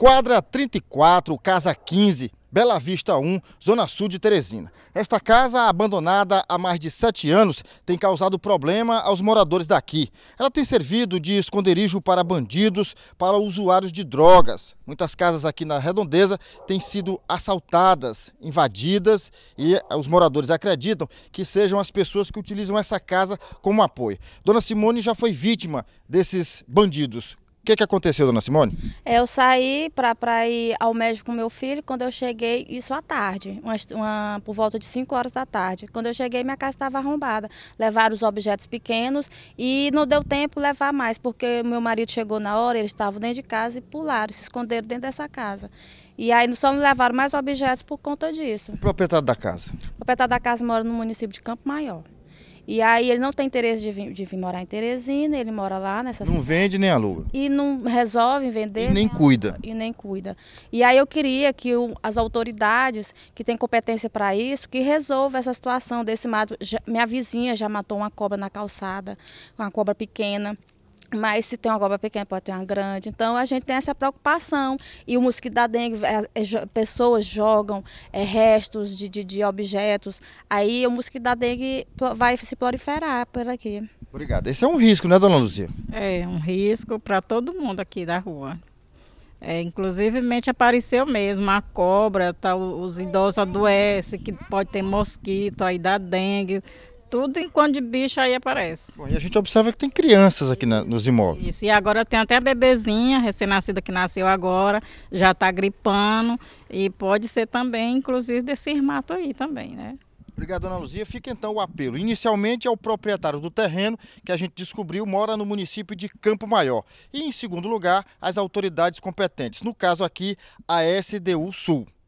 Quadra 34, Casa 15, Bela Vista 1, Zona Sul de Teresina. Esta casa, abandonada há mais de sete anos, tem causado problema aos moradores daqui. Ela tem servido de esconderijo para bandidos, para usuários de drogas. Muitas casas aqui na Redondeza têm sido assaltadas, invadidas e os moradores acreditam que sejam as pessoas que utilizam essa casa como apoio. Dona Simone já foi vítima desses bandidos. O que, que aconteceu, dona Simone? Eu saí para ir ao médico com meu filho. Quando eu cheguei, isso à tarde, uma, uma por volta de 5 horas da tarde. Quando eu cheguei, minha casa estava arrombada. Levaram os objetos pequenos e não deu tempo levar mais, porque meu marido chegou na hora, eles estavam dentro de casa e pularam, se esconderam dentro dessa casa. E aí só não levaram mais objetos por conta disso. O proprietário da casa? O proprietário da casa mora no município de Campo Maior. E aí ele não tem interesse de vir, de vir morar em Teresina, ele mora lá nessa Não cidade. vende nem aluga. E não resolve vender. E nem cuida. E nem cuida. E aí eu queria que o, as autoridades que têm competência para isso, que resolvam essa situação desse mato. Já, minha vizinha já matou uma cobra na calçada, uma cobra pequena. Mas se tem uma cobra pequena, pode ter uma grande. Então a gente tem essa preocupação. E o mosquito da dengue, é, é, pessoas jogam é, restos de, de, de, objetos. Aí o mosquito da dengue vai se proliferar por aqui. Obrigado. Esse é um risco, né, dona Luzia? É, um risco para todo mundo aqui da rua. É, inclusivemente apareceu mesmo a cobra, tá, os idosos adoecem, que pode ter mosquito aí da dengue, tudo enquanto de bicho aí aparece. Bom, e a gente observa que tem crianças aqui na, nos imóveis. Isso, e agora tem até a bebezinha recém-nascida que nasceu agora, já está gripando e pode ser também, inclusive, desse mato aí também, né? Obrigado, Ana Luzia. Fica então o apelo. Inicialmente é o proprietário do terreno, que a gente descobriu mora no município de Campo Maior. E, em segundo lugar, as autoridades competentes, no caso aqui, a SDU Sul.